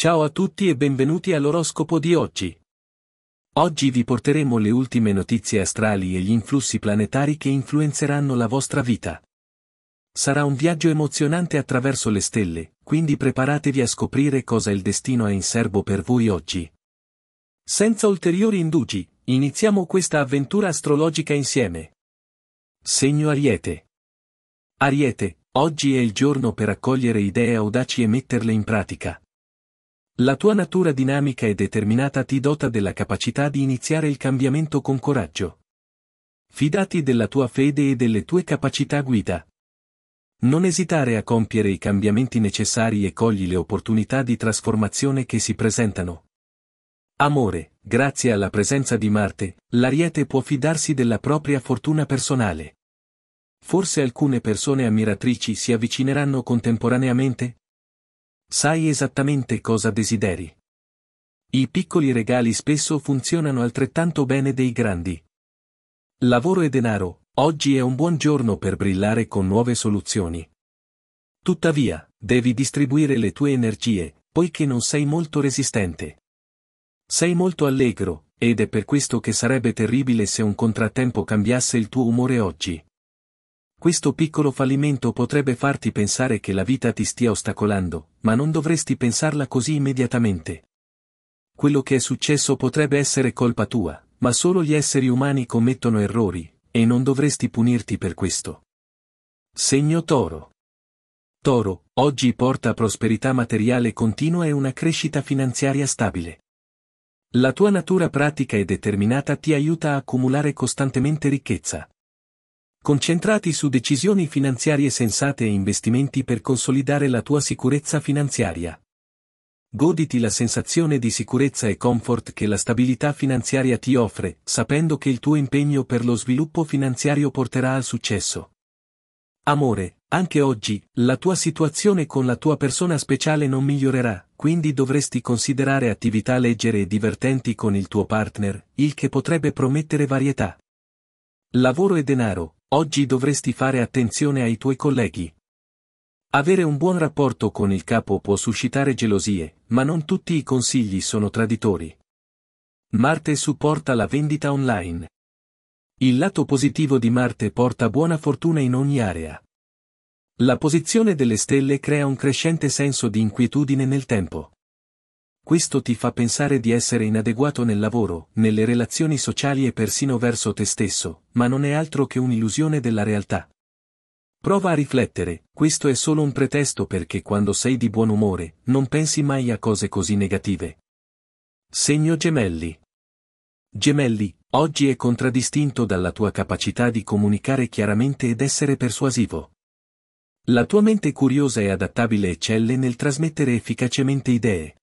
Ciao a tutti e benvenuti all'oroscopo di oggi. Oggi vi porteremo le ultime notizie astrali e gli influssi planetari che influenzeranno la vostra vita. Sarà un viaggio emozionante attraverso le stelle, quindi preparatevi a scoprire cosa il destino ha in serbo per voi oggi. Senza ulteriori indugi, iniziamo questa avventura astrologica insieme. Segno Ariete. Ariete, oggi è il giorno per accogliere idee audaci e metterle in pratica. La tua natura dinamica e determinata ti dota della capacità di iniziare il cambiamento con coraggio. Fidati della tua fede e delle tue capacità guida. Non esitare a compiere i cambiamenti necessari e cogli le opportunità di trasformazione che si presentano. Amore, grazie alla presenza di Marte, l'Ariete può fidarsi della propria fortuna personale. Forse alcune persone ammiratrici si avvicineranno contemporaneamente, Sai esattamente cosa desideri. I piccoli regali spesso funzionano altrettanto bene dei grandi. Lavoro e denaro, oggi è un buon giorno per brillare con nuove soluzioni. Tuttavia, devi distribuire le tue energie, poiché non sei molto resistente. Sei molto allegro, ed è per questo che sarebbe terribile se un contrattempo cambiasse il tuo umore oggi. Questo piccolo fallimento potrebbe farti pensare che la vita ti stia ostacolando, ma non dovresti pensarla così immediatamente. Quello che è successo potrebbe essere colpa tua, ma solo gli esseri umani commettono errori, e non dovresti punirti per questo. Segno Toro. Toro, oggi porta prosperità materiale continua e una crescita finanziaria stabile. La tua natura pratica e determinata ti aiuta a accumulare costantemente ricchezza. Concentrati su decisioni finanziarie sensate e investimenti per consolidare la tua sicurezza finanziaria. Goditi la sensazione di sicurezza e comfort che la stabilità finanziaria ti offre, sapendo che il tuo impegno per lo sviluppo finanziario porterà al successo. Amore, anche oggi, la tua situazione con la tua persona speciale non migliorerà, quindi dovresti considerare attività leggere e divertenti con il tuo partner, il che potrebbe promettere varietà. Lavoro e denaro, Oggi dovresti fare attenzione ai tuoi colleghi. Avere un buon rapporto con il capo può suscitare gelosie, ma non tutti i consigli sono traditori. Marte supporta la vendita online. Il lato positivo di Marte porta buona fortuna in ogni area. La posizione delle stelle crea un crescente senso di inquietudine nel tempo questo ti fa pensare di essere inadeguato nel lavoro, nelle relazioni sociali e persino verso te stesso, ma non è altro che un'illusione della realtà. Prova a riflettere, questo è solo un pretesto perché quando sei di buon umore, non pensi mai a cose così negative. Segno gemelli. Gemelli, oggi è contraddistinto dalla tua capacità di comunicare chiaramente ed essere persuasivo. La tua mente curiosa e adattabile eccelle nel trasmettere efficacemente idee.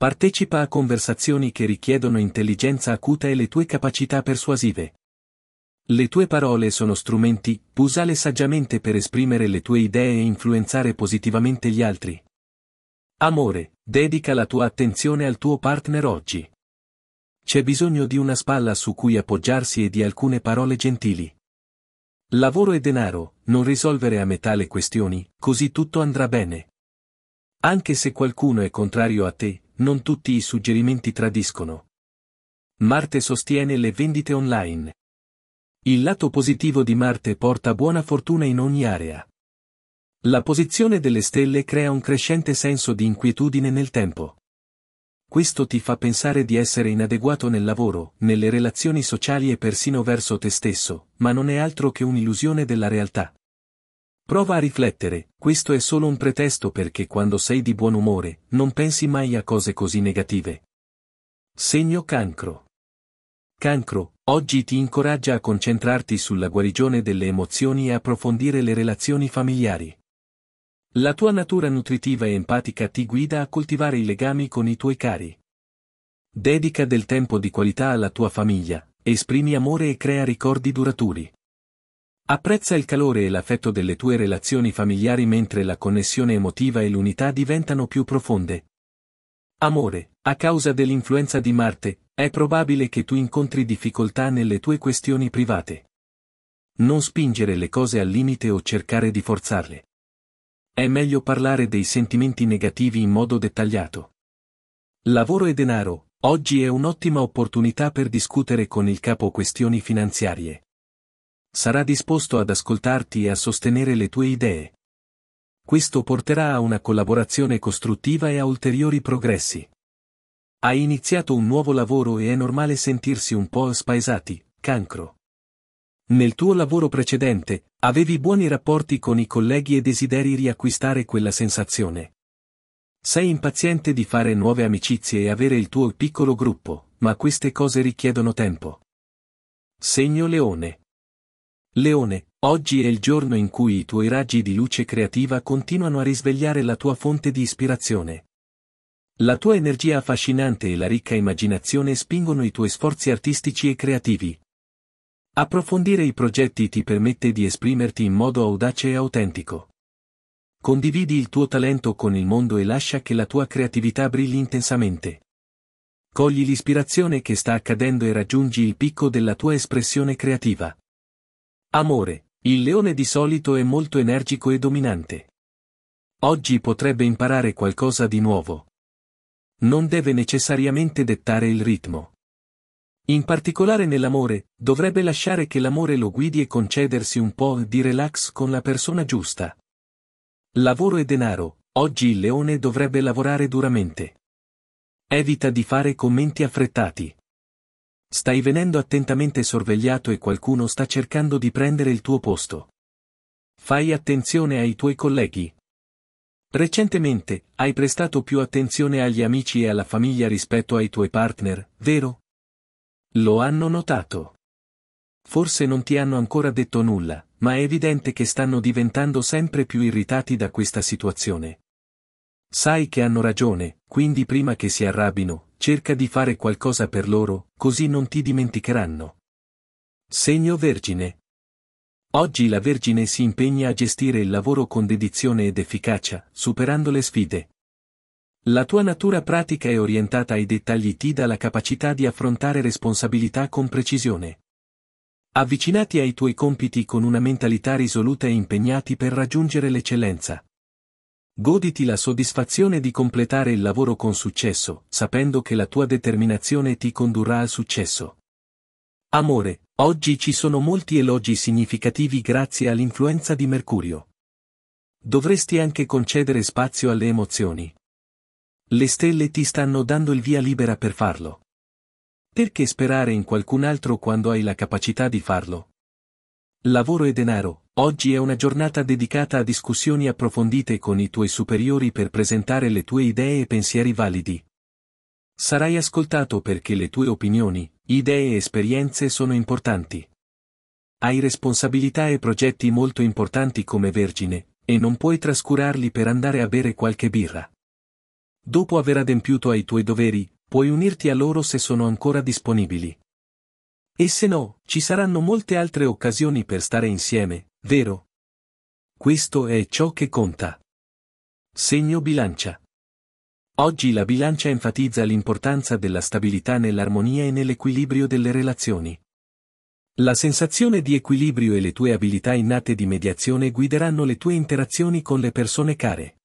Partecipa a conversazioni che richiedono intelligenza acuta e le tue capacità persuasive. Le tue parole sono strumenti, usale saggiamente per esprimere le tue idee e influenzare positivamente gli altri. Amore, dedica la tua attenzione al tuo partner oggi. C'è bisogno di una spalla su cui appoggiarsi e di alcune parole gentili. Lavoro e denaro, non risolvere a metà le questioni, così tutto andrà bene. Anche se qualcuno è contrario a te, non tutti i suggerimenti tradiscono. Marte sostiene le vendite online. Il lato positivo di Marte porta buona fortuna in ogni area. La posizione delle stelle crea un crescente senso di inquietudine nel tempo. Questo ti fa pensare di essere inadeguato nel lavoro, nelle relazioni sociali e persino verso te stesso, ma non è altro che un'illusione della realtà. Prova a riflettere, questo è solo un pretesto perché quando sei di buon umore, non pensi mai a cose così negative. Segno cancro. Cancro, oggi ti incoraggia a concentrarti sulla guarigione delle emozioni e approfondire le relazioni familiari. La tua natura nutritiva e empatica ti guida a coltivare i legami con i tuoi cari. Dedica del tempo di qualità alla tua famiglia, esprimi amore e crea ricordi duraturi. Apprezza il calore e l'affetto delle tue relazioni familiari mentre la connessione emotiva e l'unità diventano più profonde. Amore, a causa dell'influenza di Marte, è probabile che tu incontri difficoltà nelle tue questioni private. Non spingere le cose al limite o cercare di forzarle. È meglio parlare dei sentimenti negativi in modo dettagliato. Lavoro e denaro, oggi è un'ottima opportunità per discutere con il capo questioni finanziarie sarà disposto ad ascoltarti e a sostenere le tue idee. Questo porterà a una collaborazione costruttiva e a ulteriori progressi. Hai iniziato un nuovo lavoro e è normale sentirsi un po' spaesati, cancro. Nel tuo lavoro precedente, avevi buoni rapporti con i colleghi e desideri riacquistare quella sensazione. Sei impaziente di fare nuove amicizie e avere il tuo piccolo gruppo, ma queste cose richiedono tempo. Segno leone. Leone, oggi è il giorno in cui i tuoi raggi di luce creativa continuano a risvegliare la tua fonte di ispirazione. La tua energia affascinante e la ricca immaginazione spingono i tuoi sforzi artistici e creativi. Approfondire i progetti ti permette di esprimerti in modo audace e autentico. Condividi il tuo talento con il mondo e lascia che la tua creatività brilli intensamente. Cogli l'ispirazione che sta accadendo e raggiungi il picco della tua espressione creativa. Amore. Il leone di solito è molto energico e dominante. Oggi potrebbe imparare qualcosa di nuovo. Non deve necessariamente dettare il ritmo. In particolare nell'amore, dovrebbe lasciare che l'amore lo guidi e concedersi un po' di relax con la persona giusta. Lavoro e denaro, oggi il leone dovrebbe lavorare duramente. Evita di fare commenti affrettati. Stai venendo attentamente sorvegliato e qualcuno sta cercando di prendere il tuo posto. Fai attenzione ai tuoi colleghi. Recentemente, hai prestato più attenzione agli amici e alla famiglia rispetto ai tuoi partner, vero? Lo hanno notato. Forse non ti hanno ancora detto nulla, ma è evidente che stanno diventando sempre più irritati da questa situazione. Sai che hanno ragione, quindi prima che si arrabbino, cerca di fare qualcosa per loro, così non ti dimenticheranno. Segno Vergine. Oggi la Vergine si impegna a gestire il lavoro con dedizione ed efficacia, superando le sfide. La tua natura pratica e orientata ai dettagli ti dà la capacità di affrontare responsabilità con precisione. Avvicinati ai tuoi compiti con una mentalità risoluta e impegnati per raggiungere l'eccellenza. Goditi la soddisfazione di completare il lavoro con successo, sapendo che la tua determinazione ti condurrà al successo. Amore, oggi ci sono molti elogi significativi grazie all'influenza di Mercurio. Dovresti anche concedere spazio alle emozioni. Le stelle ti stanno dando il via libera per farlo. Perché sperare in qualcun altro quando hai la capacità di farlo? Lavoro e denaro, Oggi è una giornata dedicata a discussioni approfondite con i tuoi superiori per presentare le tue idee e pensieri validi. Sarai ascoltato perché le tue opinioni, idee e esperienze sono importanti. Hai responsabilità e progetti molto importanti come vergine, e non puoi trascurarli per andare a bere qualche birra. Dopo aver adempiuto ai tuoi doveri, puoi unirti a loro se sono ancora disponibili. E se no, ci saranno molte altre occasioni per stare insieme, Vero? Questo è ciò che conta. Segno bilancia. Oggi la bilancia enfatizza l'importanza della stabilità nell'armonia e nell'equilibrio delle relazioni. La sensazione di equilibrio e le tue abilità innate di mediazione guideranno le tue interazioni con le persone care.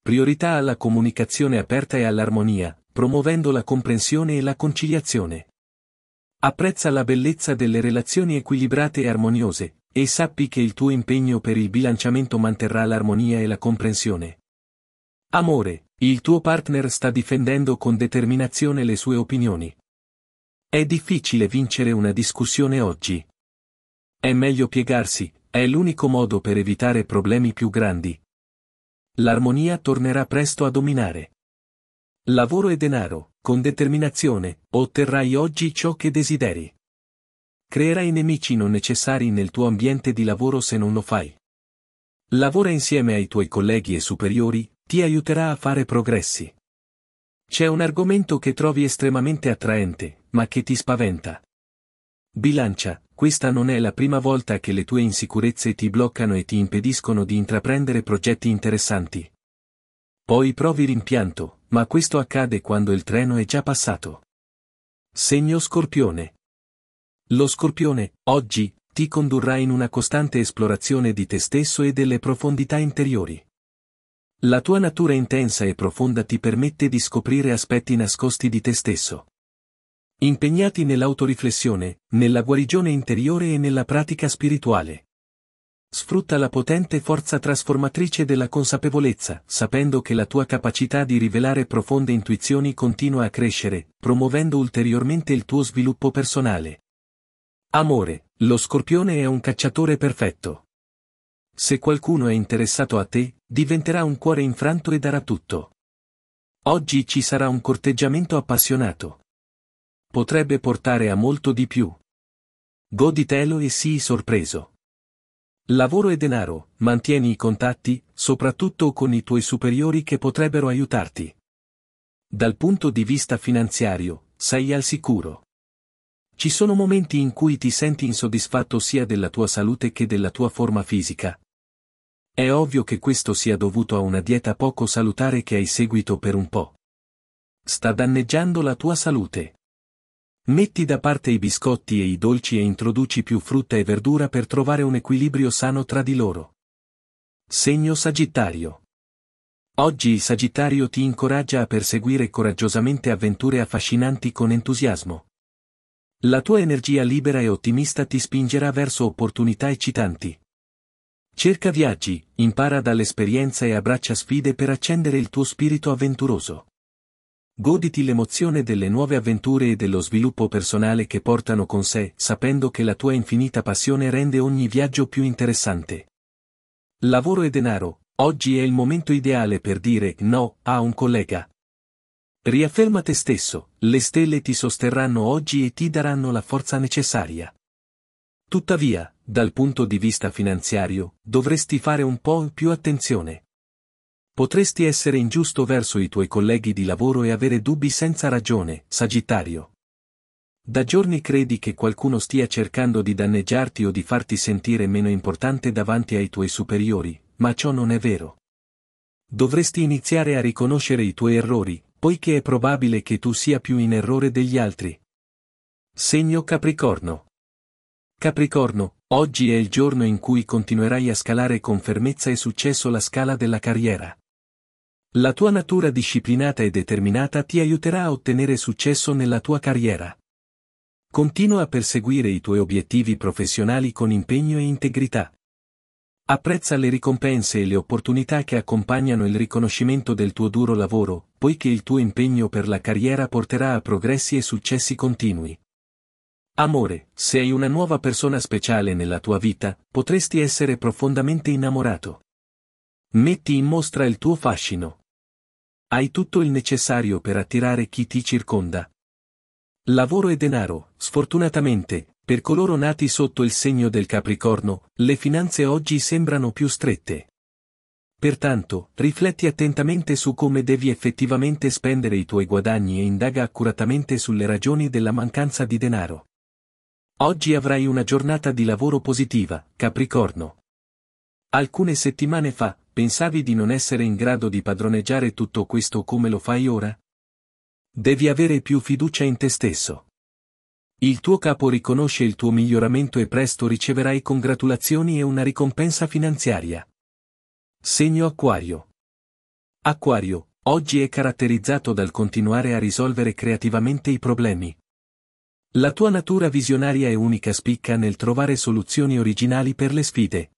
Priorità alla comunicazione aperta e all'armonia, promuovendo la comprensione e la conciliazione. Apprezza la bellezza delle relazioni equilibrate e armoniose, e sappi che il tuo impegno per il bilanciamento manterrà l'armonia e la comprensione. Amore, il tuo partner sta difendendo con determinazione le sue opinioni. È difficile vincere una discussione oggi. È meglio piegarsi, è l'unico modo per evitare problemi più grandi. L'armonia tornerà presto a dominare. Lavoro e denaro, con determinazione, otterrai oggi ciò che desideri. Creerai nemici non necessari nel tuo ambiente di lavoro se non lo fai. Lavora insieme ai tuoi colleghi e superiori, ti aiuterà a fare progressi. C'è un argomento che trovi estremamente attraente, ma che ti spaventa. Bilancia, questa non è la prima volta che le tue insicurezze ti bloccano e ti impediscono di intraprendere progetti interessanti. Poi provi rimpianto, ma questo accade quando il treno è già passato. Segno Scorpione, lo scorpione, oggi, ti condurrà in una costante esplorazione di te stesso e delle profondità interiori. La tua natura intensa e profonda ti permette di scoprire aspetti nascosti di te stesso. Impegnati nell'autoriflessione, nella guarigione interiore e nella pratica spirituale. Sfrutta la potente forza trasformatrice della consapevolezza, sapendo che la tua capacità di rivelare profonde intuizioni continua a crescere, promuovendo ulteriormente il tuo sviluppo personale. Amore, lo scorpione è un cacciatore perfetto. Se qualcuno è interessato a te, diventerà un cuore infranto e darà tutto. Oggi ci sarà un corteggiamento appassionato. Potrebbe portare a molto di più. Goditelo e sii sorpreso. Lavoro e denaro, mantieni i contatti, soprattutto con i tuoi superiori che potrebbero aiutarti. Dal punto di vista finanziario, sei al sicuro. Ci sono momenti in cui ti senti insoddisfatto sia della tua salute che della tua forma fisica. È ovvio che questo sia dovuto a una dieta poco salutare che hai seguito per un po'. Sta danneggiando la tua salute. Metti da parte i biscotti e i dolci e introduci più frutta e verdura per trovare un equilibrio sano tra di loro. Segno Sagittario. Oggi il Sagittario ti incoraggia a perseguire coraggiosamente avventure affascinanti con entusiasmo. La tua energia libera e ottimista ti spingerà verso opportunità eccitanti. Cerca viaggi, impara dall'esperienza e abbraccia sfide per accendere il tuo spirito avventuroso. Goditi l'emozione delle nuove avventure e dello sviluppo personale che portano con sé, sapendo che la tua infinita passione rende ogni viaggio più interessante. Lavoro e denaro, oggi è il momento ideale per dire no a un collega, Riafferma te stesso, le stelle ti sosterranno oggi e ti daranno la forza necessaria. Tuttavia, dal punto di vista finanziario, dovresti fare un po' più attenzione. Potresti essere ingiusto verso i tuoi colleghi di lavoro e avere dubbi senza ragione, Sagittario. Da giorni credi che qualcuno stia cercando di danneggiarti o di farti sentire meno importante davanti ai tuoi superiori, ma ciò non è vero. Dovresti iniziare a riconoscere i tuoi errori, poiché è probabile che tu sia più in errore degli altri. Segno Capricorno. Capricorno, oggi è il giorno in cui continuerai a scalare con fermezza e successo la scala della carriera. La tua natura disciplinata e determinata ti aiuterà a ottenere successo nella tua carriera. Continua a perseguire i tuoi obiettivi professionali con impegno e integrità. Apprezza le ricompense e le opportunità che accompagnano il riconoscimento del tuo duro lavoro, poiché il tuo impegno per la carriera porterà a progressi e successi continui. Amore, sei una nuova persona speciale nella tua vita, potresti essere profondamente innamorato. Metti in mostra il tuo fascino. Hai tutto il necessario per attirare chi ti circonda. Lavoro e denaro, sfortunatamente, per coloro nati sotto il segno del Capricorno, le finanze oggi sembrano più strette. Pertanto, rifletti attentamente su come devi effettivamente spendere i tuoi guadagni e indaga accuratamente sulle ragioni della mancanza di denaro. Oggi avrai una giornata di lavoro positiva, Capricorno. Alcune settimane fa, pensavi di non essere in grado di padroneggiare tutto questo come lo fai ora? Devi avere più fiducia in te stesso. Il tuo capo riconosce il tuo miglioramento e presto riceverai congratulazioni e una ricompensa finanziaria. Segno Acquario. Acquario, oggi è caratterizzato dal continuare a risolvere creativamente i problemi. La tua natura visionaria e unica spicca nel trovare soluzioni originali per le sfide.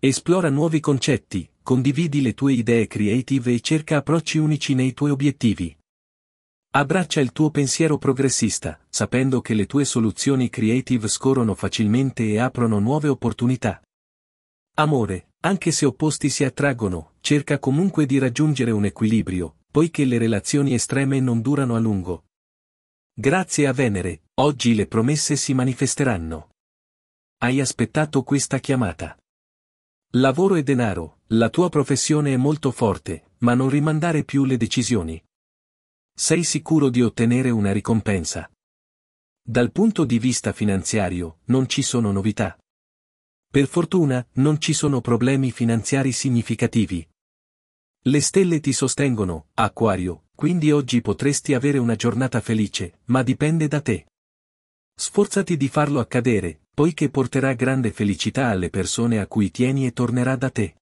Esplora nuovi concetti, condividi le tue idee creative e cerca approcci unici nei tuoi obiettivi. Abbraccia il tuo pensiero progressista, sapendo che le tue soluzioni creative scorrono facilmente e aprono nuove opportunità. Amore, anche se opposti si attraggono, cerca comunque di raggiungere un equilibrio, poiché le relazioni estreme non durano a lungo. Grazie a Venere, oggi le promesse si manifesteranno. Hai aspettato questa chiamata. Lavoro e denaro, la tua professione è molto forte, ma non rimandare più le decisioni. Sei sicuro di ottenere una ricompensa. Dal punto di vista finanziario, non ci sono novità. Per fortuna, non ci sono problemi finanziari significativi. Le stelle ti sostengono, Aquario, quindi oggi potresti avere una giornata felice, ma dipende da te. Sforzati di farlo accadere, poiché porterà grande felicità alle persone a cui tieni e tornerà da te.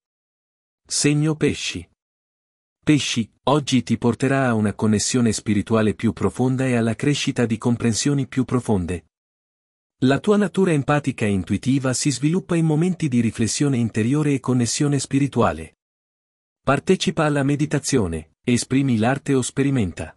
Segno pesci. Pesci, oggi ti porterà a una connessione spirituale più profonda e alla crescita di comprensioni più profonde. La tua natura empatica e intuitiva si sviluppa in momenti di riflessione interiore e connessione spirituale. Partecipa alla meditazione, esprimi l'arte o sperimenta.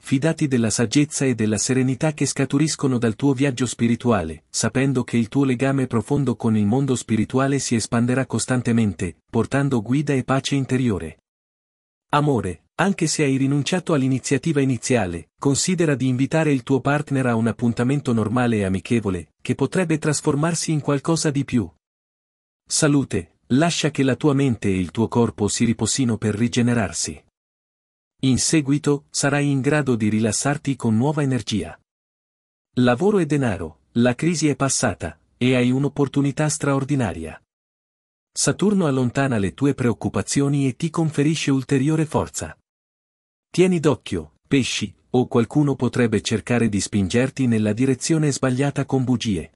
Fidati della saggezza e della serenità che scaturiscono dal tuo viaggio spirituale, sapendo che il tuo legame profondo con il mondo spirituale si espanderà costantemente, portando guida e pace interiore. Amore, anche se hai rinunciato all'iniziativa iniziale, considera di invitare il tuo partner a un appuntamento normale e amichevole, che potrebbe trasformarsi in qualcosa di più. Salute, lascia che la tua mente e il tuo corpo si riposino per rigenerarsi. In seguito, sarai in grado di rilassarti con nuova energia. Lavoro e denaro, la crisi è passata, e hai un'opportunità straordinaria. Saturno allontana le tue preoccupazioni e ti conferisce ulteriore forza. Tieni d'occhio, pesci, o qualcuno potrebbe cercare di spingerti nella direzione sbagliata con bugie.